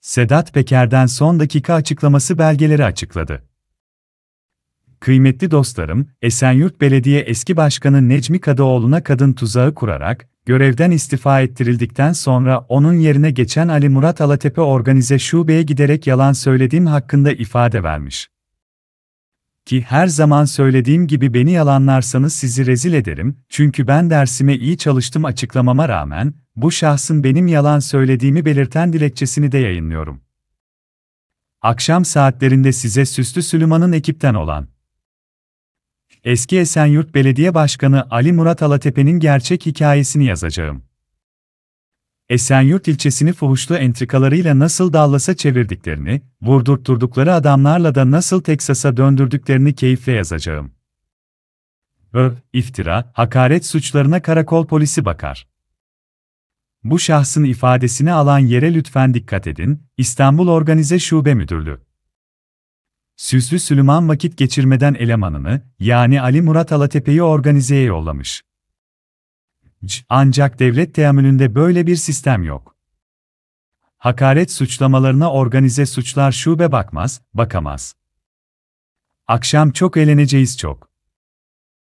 Sedat Peker'den son dakika açıklaması belgeleri açıkladı. Kıymetli dostlarım, Esenyurt Belediye eski başkanı Necmi Kadıoğlu'na kadın tuzağı kurarak, görevden istifa ettirildikten sonra onun yerine geçen Ali Murat Alatepe organize şubeye giderek yalan söylediğim hakkında ifade vermiş ki her zaman söylediğim gibi beni yalanlarsanız sizi rezil ederim, çünkü ben dersime iyi çalıştım açıklamama rağmen, bu şahsın benim yalan söylediğimi belirten dilekçesini de yayınlıyorum. Akşam saatlerinde size Süslü Süleyman'ın ekipten olan Eski Esenyurt Belediye Başkanı Ali Murat Alatepe'nin gerçek hikayesini yazacağım. Esenyurt ilçesini fuhuşlu entrikalarıyla nasıl Dallas'a çevirdiklerini, vurdurtturdukları adamlarla da nasıl Teksas'a döndürdüklerini keyifle yazacağım. Ö, iftira, hakaret suçlarına karakol polisi bakar. Bu şahsın ifadesini alan yere lütfen dikkat edin, İstanbul Organize Şube Müdürlüğü. Süslü Süleyman vakit geçirmeden elemanını, yani Ali Murat Alatepe'yi organizeye yollamış. Ancak devlet teamülünde böyle bir sistem yok. Hakaret suçlamalarına organize suçlar şube bakmaz, bakamaz. Akşam çok eğleneceğiz çok.